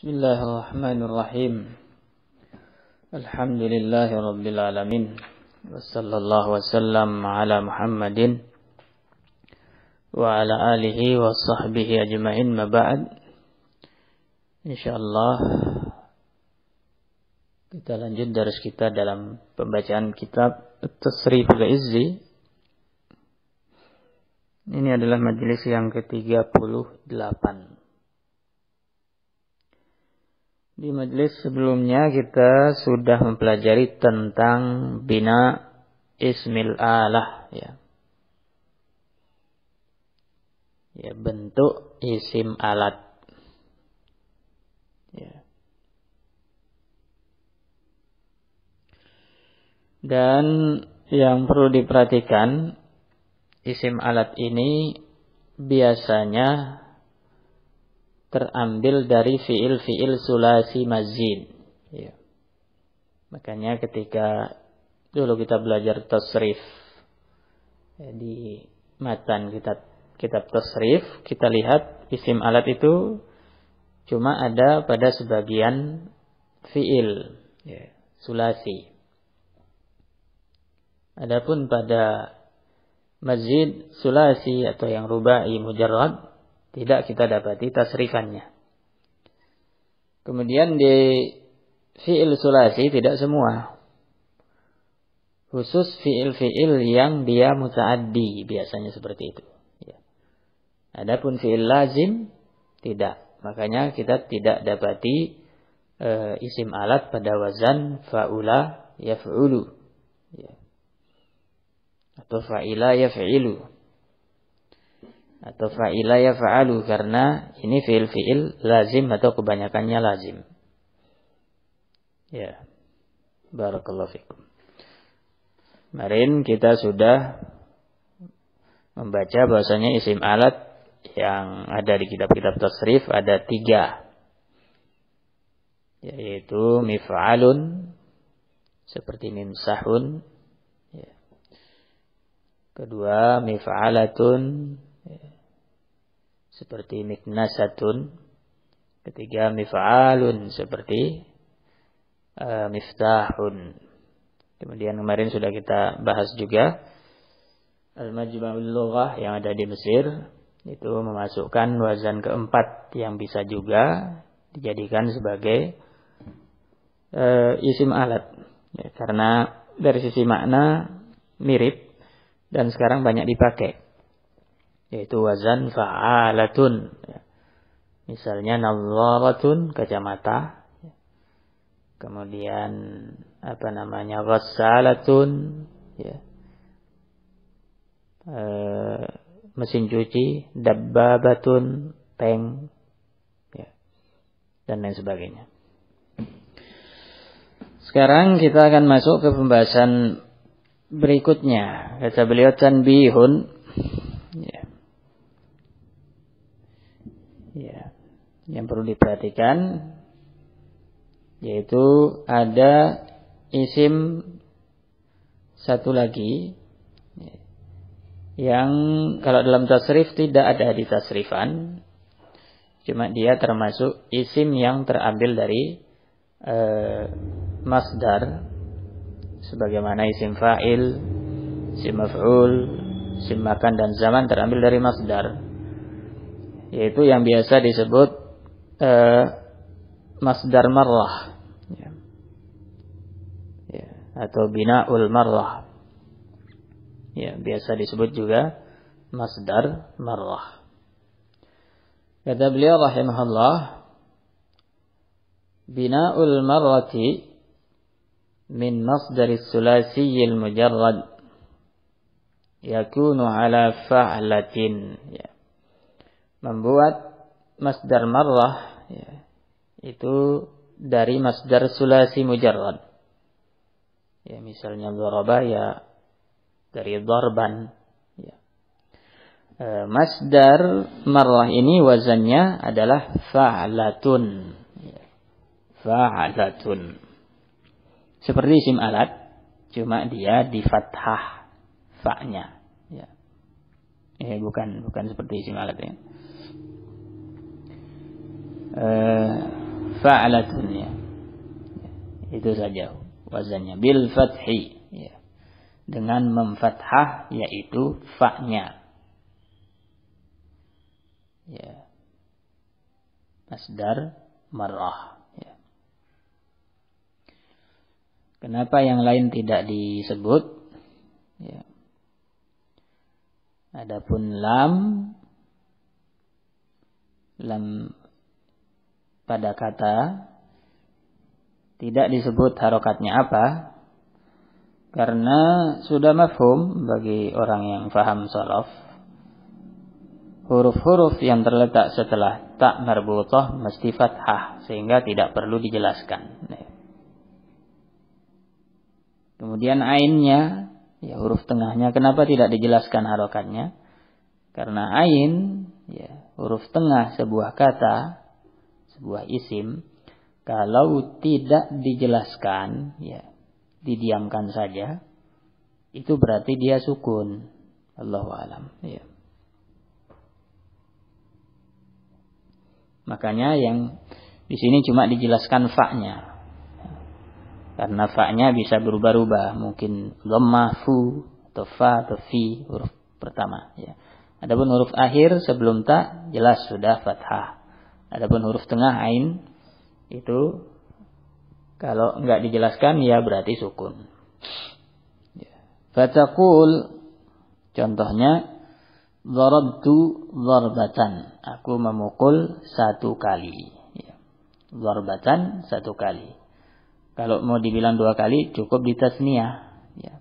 Bismillahirrahmanirrahim. Alhamdulillahi Rabbil Alamin. Wassalamualaikum wasallam Muhammadin. Wa ala alihi wa sahbihi ajma'in maba'ad. InsyaAllah. Kita lanjut dari kita dalam pembacaan kitab. Tasrif Al-Izzi. Ini adalah majlis yang ke-38. 38. Di majelis sebelumnya kita sudah mempelajari tentang bina ismil alah ya. Ya, bentuk isim alat. Ya. Dan yang perlu diperhatikan isim alat ini biasanya terambil dari fiil-fiil sulasi mazid. Ya. Makanya ketika dulu kita belajar tasrif ya, di matan kitab kitab tasrif kita lihat isim alat itu cuma ada pada sebagian fiil ya, sulasi. Adapun pada mazid sulasi atau yang rubai mujarrad tidak kita dapati tasrifannya. Kemudian di fi'il sulasi tidak semua. Khusus fi'il-fi'il yang dia muta'addi biasanya seperti itu. Ya. Adapun fi'il lazim tidak. Makanya kita tidak dapati e, isim alat pada wazan fa'ula yaf'ulu. Ya. Atau fa'ila yaf'ilu atau fa'ila ya fa'alu karena ini fiil-fiil lazim atau kebanyakannya lazim. Ya. Barakallahu fikum. Kemarin kita sudah membaca bahwasanya isim alat yang ada di kitab-kitab tasrif ada tiga. Yaitu mif'alun seperti mimsahun. Ya. Kedua mif'alatun Ya. Seperti miknasatun. Ketiga mif'alun seperti uh, miftahun. Kemudian kemarin sudah kita bahas juga Al-Majma'ul Lughah yang ada di Mesir itu memasukkan wazan keempat yang bisa juga dijadikan sebagai e, isim alat ya, karena dari sisi makna mirip dan sekarang banyak dipakai yaitu wazan fa'alatun ya. misalnya nazaratun kacamata ya. kemudian apa namanya ghassalatun ya e, mesin cuci dabbabatun tank ya dan lain sebagainya sekarang kita akan masuk ke pembahasan berikutnya kata beliau tanbihun yang perlu diperhatikan yaitu ada isim satu lagi yang kalau dalam tasrif tidak ada di tasrifan cuma dia termasuk isim yang terambil dari e, masdar sebagaimana isim fa'il isim maf'ul isim makan dan zaman terambil dari masdar yaitu yang biasa disebut uh, masdar marrah ya. Ya, atau binaul marrah ya biasa disebut juga masdar marrah kata beliau rahimahullah binaul marrati min masdar sulasiyil mujarrad yakunu ala fa'latin ya. membuat masdar marrah ya, itu dari masdar sulasi mujarrad. Ya misalnya zorobaya ya dari zorban. Ya. E, masdar marrah ini wazannya adalah fa'latun. Ya. Fa'latun. Seperti isim alat, cuma dia di fathah fa'nya. Ya. Eh, bukan bukan seperti isim alat ya eh, fa'alatun ya. Itu saja wazannya bil fathi ya. Dengan memfathah yaitu fa'nya. Ya. Masdar marah. Ya. Kenapa yang lain tidak disebut? Ya. Adapun lam lam pada kata tidak disebut harokatnya apa karena sudah mafhum bagi orang yang faham solof huruf-huruf yang terletak setelah tak marbutoh mesti fathah sehingga tidak perlu dijelaskan kemudian ainnya ya huruf tengahnya kenapa tidak dijelaskan harokatnya karena ain ya huruf tengah sebuah kata sebuah isim kalau tidak dijelaskan ya didiamkan saja itu berarti dia sukun Allah alam ya makanya yang di sini cuma dijelaskan faknya karena faknya bisa berubah-ubah mungkin lemah fu atau fa atau fi huruf pertama ya adapun huruf akhir sebelum tak jelas sudah fathah Adapun huruf tengah ain itu kalau nggak dijelaskan ya berarti sukun. Ya. Fatakul contohnya Zarabtu zarbatan. Aku memukul satu kali. Zarbatan ya. satu kali. Kalau mau dibilang dua kali cukup di tasniah. Ya.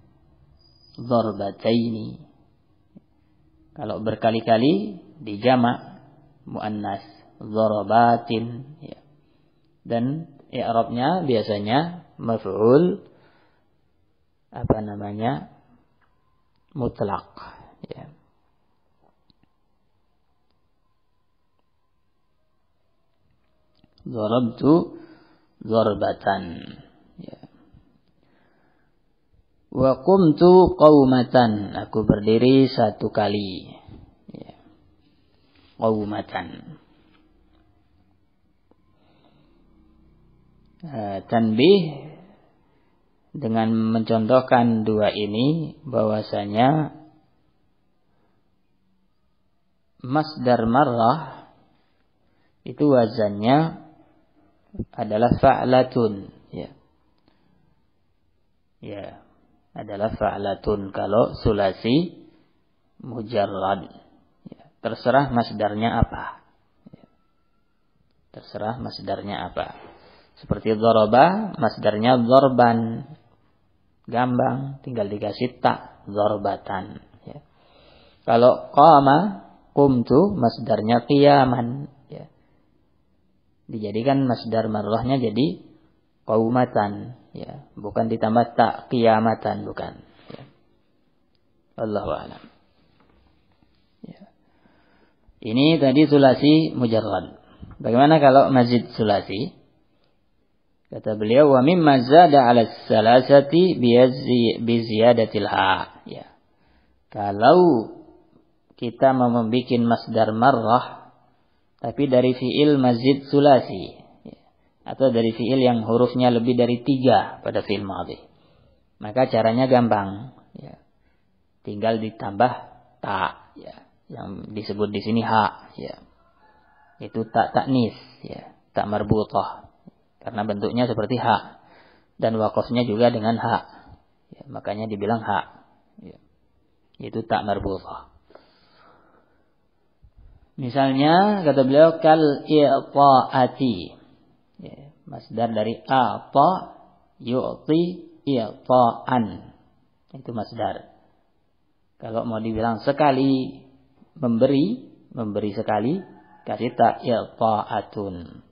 Zarbataini. Kalau berkali-kali di jamak muannas. Zorobatin ya. dan i'rabnya biasanya maf'ul apa namanya mutlak ya. Darabtu darbatan ya. Wa qumtu qaumatan aku berdiri satu kali ya. Eh, tanbih dengan mencontohkan dua ini bahwasanya masdar marrah itu wazannya adalah fa'latun ya. Ya, adalah fa'latun kalau sulasi mujarrad. Ya, terserah masdarnya apa. Ya. Terserah masdarnya apa. Seperti doroba, masdarnya zorban, gambang tinggal dikasih tak, dorbatan. Ya. Kalau koma kumtu, masdarnya kiaman, Ya. Dijadikan masdar marrohnya jadi kaumatan. Ya. Bukan ditambah tak, kiamatan, bukan. Ya. Allahu a'lam. Ya. Ini tadi sulasi mujarrad. Bagaimana kalau masjid sulasi? Kata beliau wa mimma zada 'ala salasati biziyadatil ha. Ya. Kalau kita mau membuat masdar marrah tapi dari fiil mazid sulasi ya. atau dari fiil yang hurufnya lebih dari tiga pada fiil madhi. Maka caranya gampang. Ya. Tinggal ditambah ta ya. yang disebut di sini ha ya. Itu tak taknis ya, tak marbutah karena bentuknya seperti h dan wakosnya juga dengan h, ya, makanya dibilang h. ya. itu tak marbutah misalnya kata beliau kal i'ta'ati ya, masdar dari apa yu'ti i'ta'an itu masdar kalau mau dibilang sekali memberi memberi sekali kasih tak i'ta'atun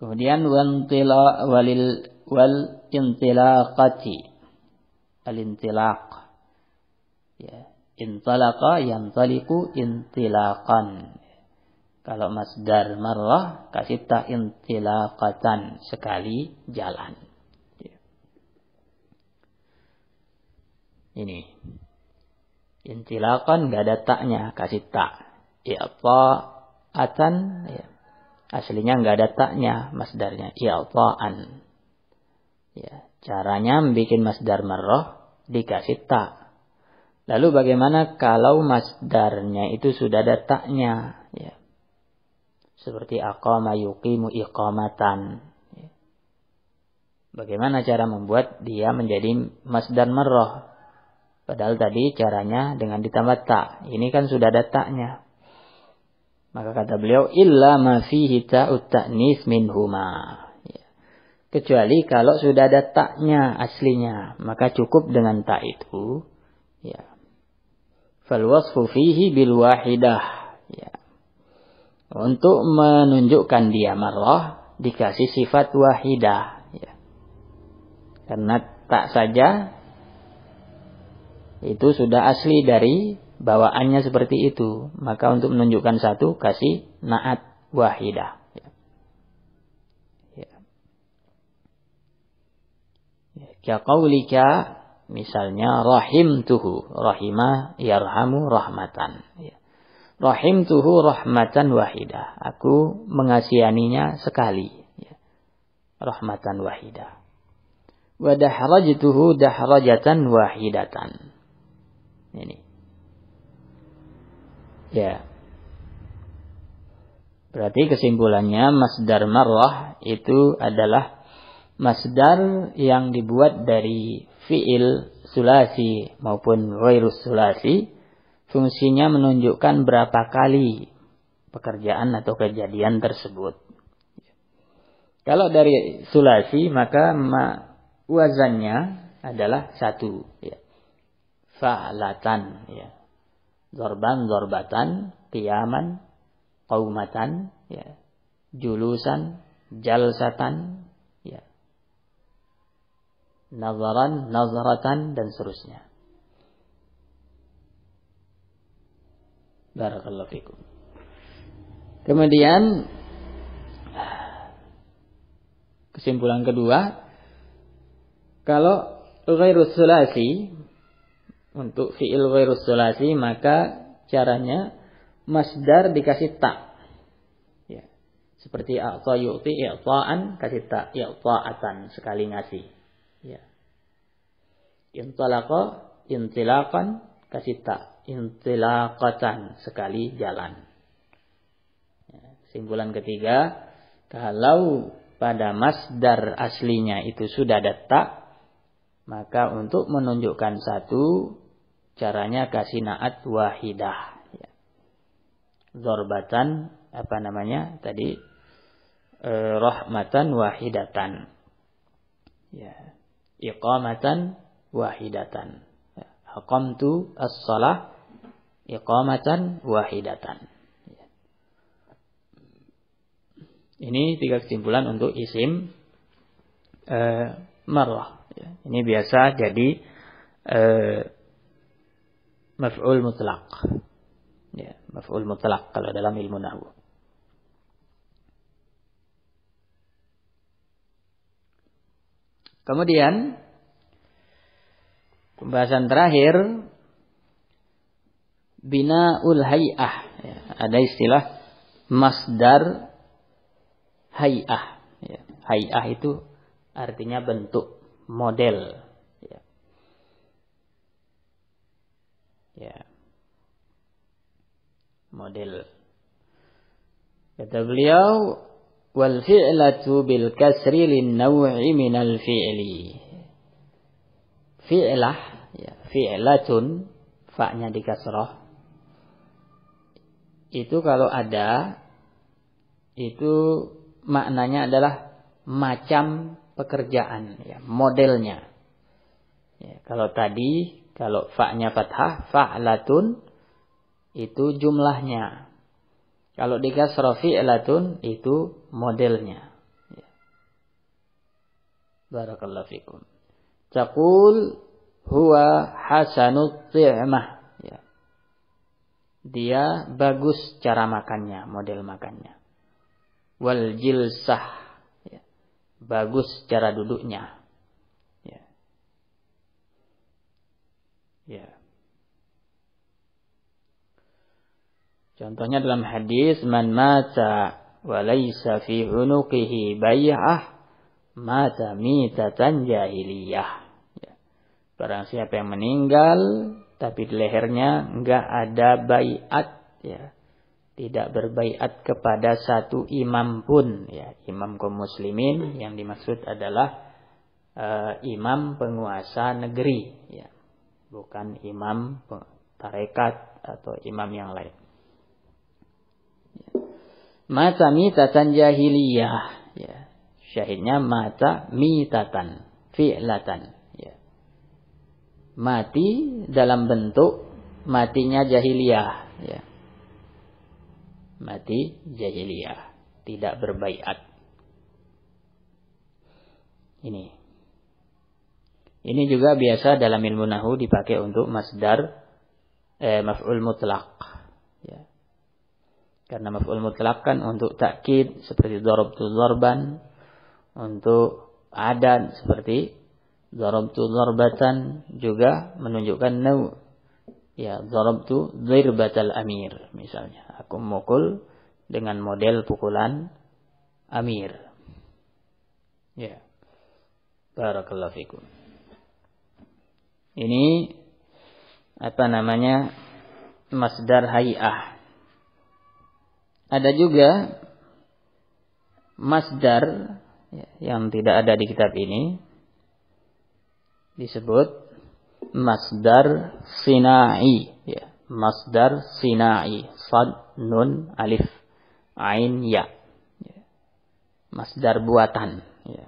Kemudian wantila walil wal intilaqati. Al-intilaq. Ya, intalaqa yantaliku intilaqan. Kalau masdar marrah kasih tak intilaqatan sekali jalan. Ya. Ini. Intilaqan gak ada taknya kasih tak. atan ya, Aslinya nggak ada taknya masdarnya. I'ta'an. Ya, ya, caranya bikin masdar marroh dikasih tak. Lalu bagaimana kalau masdarnya itu sudah ada taknya? Ya. Seperti aqama yuqimu iqamatan. Ya. Bagaimana cara membuat dia menjadi masdar marroh? Padahal tadi caranya dengan ditambah tak. Ini kan sudah ada taknya. Maka kata beliau, illa ma fihi ta'ut ta'nis minhuma. Ya. Kecuali kalau sudah ada taknya aslinya, maka cukup dengan tak itu. Ya. Fal wasfu bil wahidah. Ya. Untuk menunjukkan dia marah, dikasih sifat wahidah. Ya. Karena tak saja itu sudah asli dari bawaannya seperti itu. Maka untuk menunjukkan satu, kasih naat wahidah. Ya. Ya. ya misalnya rahim misalnya rahimah rahima yarhamu rahmatan. Ya. tuhu rahmatan wahidah. Aku mengasihaninya sekali. Ya. Rahmatan wahidah. Wa dahrajtuhu dahrajatan wahidatan. Ini Ya. Berarti kesimpulannya masdar marwah itu adalah masdar yang dibuat dari fiil sulasi maupun wairus sulasi. Fungsinya menunjukkan berapa kali pekerjaan atau kejadian tersebut. Kalau dari sulasi maka ma wazannya adalah satu. Ya. Fa'latan. Ya Zorban, zorbatan, kiaman, kaumatan, ya. julusan, jalsatan, ya. nazaran, nazaratan, dan seterusnya. Barakallahu fikum. Kemudian kesimpulan kedua, kalau ghairu sulasi untuk fi'il ghairus sulasi maka caranya masdar dikasih tak ya seperti a'ta yu'ti i'ta'an kasih tak i'ta'atan sekali ngasih ya intalaqa intilakan kasih tak intilakatan sekali jalan ya. simpulan ketiga kalau pada masdar aslinya itu sudah ada tak maka untuk menunjukkan satu, caranya kasih naat wahidah. Ya. Zorbatan, apa namanya tadi, rohmatan e, rahmatan wahidatan. Ya. Iqamatan wahidatan. Ya. as-salah iqamatan wahidatan. Ya. Ini tiga kesimpulan untuk isim e, marrah. Ya, ini biasa jadi uh, maf'ul mutlak. Ya, maf'ul mutlak kalau dalam ilmu nahu Kemudian pembahasan terakhir binaul hay'ah. Ya, ada istilah masdar hay'ah. Ya, hay'ah itu artinya bentuk model ya. ya. model kata beliau wal fi'latu bil kasri lin naw'i min al fi'li fi'lah ya fi'latun fa'nya di kasrah itu kalau ada itu maknanya adalah macam pekerjaan ya, modelnya. Ya, kalau tadi kalau fa'nya fathah fa'latun itu jumlahnya. Kalau di kasrah fi'latun itu modelnya. Ya. Barakallahu fikum. Taqul huwa hasanut ti'mah. Ya. Dia bagus cara makannya, model makannya. Wal jilsah bagus cara duduknya. Ya. Ya. Contohnya dalam hadis man mata wa laysa fi unuqihi bay'ah mata mitatan jahiliyah. Ya. Barang siapa yang meninggal tapi di lehernya enggak ada bayat ya tidak berbaiat kepada satu imam pun ya imam kaum muslimin yang dimaksud adalah uh, imam penguasa negeri ya bukan imam tarekat atau imam yang lain ya. mata mitatan jahiliyah ya syahidnya mata mitatan fi'latan ya mati dalam bentuk matinya jahiliyah ya mati jahiliyah, tidak berbaiat. Ini. Ini juga biasa dalam ilmu nahu dipakai untuk masdar eh, maf'ul mutlak. Ya. Karena maf'ul mutlak kan untuk takkid seperti darabtu dorban. untuk adan seperti darabtu dorbatan juga menunjukkan nau ya zir batal amir misalnya aku memukul dengan model pukulan amir ya barakallahu fikum ini apa namanya masdar hayah ada juga masdar ya, yang tidak ada di kitab ini disebut masdar sinai ya masdar sinai sad nun alif ain ya. ya, masdar buatan ya.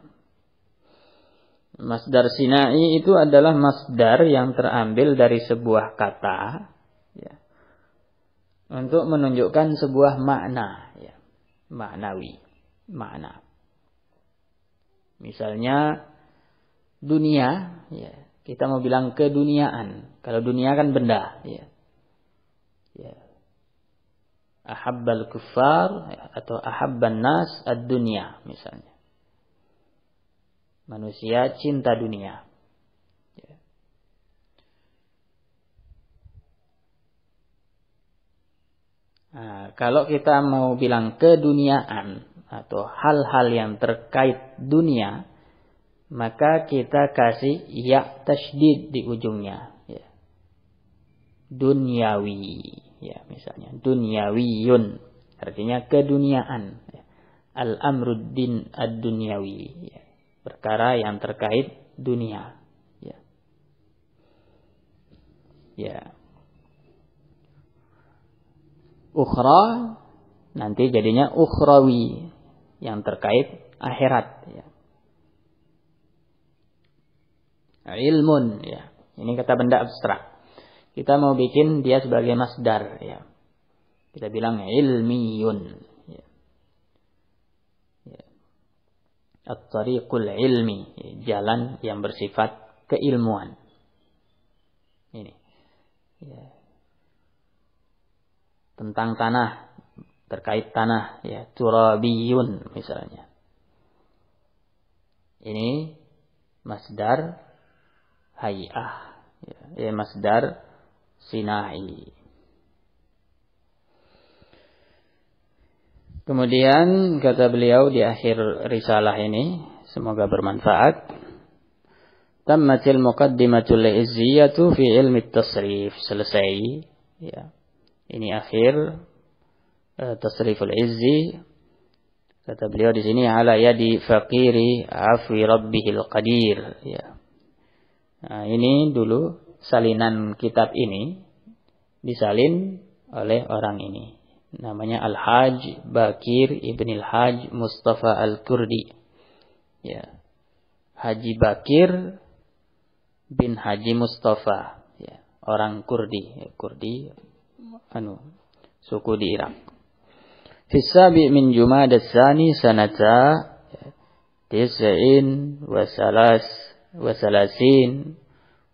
masdar sinai itu adalah masdar yang terambil dari sebuah kata ya. untuk menunjukkan sebuah makna ya. maknawi makna misalnya dunia ya kita mau bilang keduniaan. Kalau dunia kan benda. Ya. ya. Ahabbal kufar atau ahabban nas ad-dunya misalnya. Manusia cinta dunia. Ya. Nah, kalau kita mau bilang keduniaan atau hal-hal yang terkait dunia, maka kita kasih ya tasdid di ujungnya ya. dunyawi ya misalnya duniawiyun artinya keduniaan ya. al amruddin ad dunyawi ya. perkara yang terkait dunia ya ya ukhra nanti jadinya ukhrawi yang terkait akhirat ya ilmun ya. Ini kata benda abstrak. Kita mau bikin dia sebagai masdar ya. Kita bilang ya, ilmiyun. Ya. Ya. At-tariqul ilmi, ya, jalan yang bersifat keilmuan. Ini. Ya. Tentang tanah, terkait tanah ya, turabiyun misalnya. Ini masdar hay'ah ya, eh, masdar sinai kemudian kata beliau di akhir risalah ini semoga bermanfaat tammatil muqaddimatul izziyatu fi ilmi tasrif selesai ya ini akhir uh, tasriful izzi kata beliau di sini ala yadi faqiri afwi rabbihil qadir ya Nah, ini dulu salinan kitab ini disalin oleh orang ini. Namanya al hajj Bakir Ibn Al-Haj Mustafa Al-Kurdi. Ya. Haji Bakir bin Haji Mustafa. Ya. Orang Kurdi. Ya, Kurdi, anu, suku di Irak. Fisabi min Jumada Sani sanata ya, tis'in wa salas wa salasin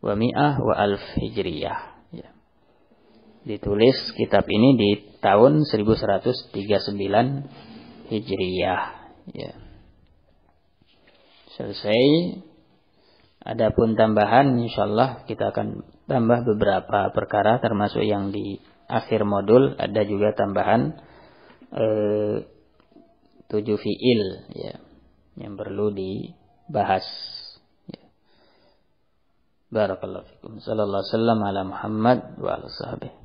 wa mi'ah wa alf hijriyah. Ya. Ditulis kitab ini di tahun 1139 hijriyah. Ya. Selesai. Adapun tambahan insya Allah kita akan tambah beberapa perkara termasuk yang di akhir modul ada juga tambahan eh, tujuh fiil ya yang perlu dibahas. بارك الله فيكم صلى الله وسلم على محمد وعلى صحبه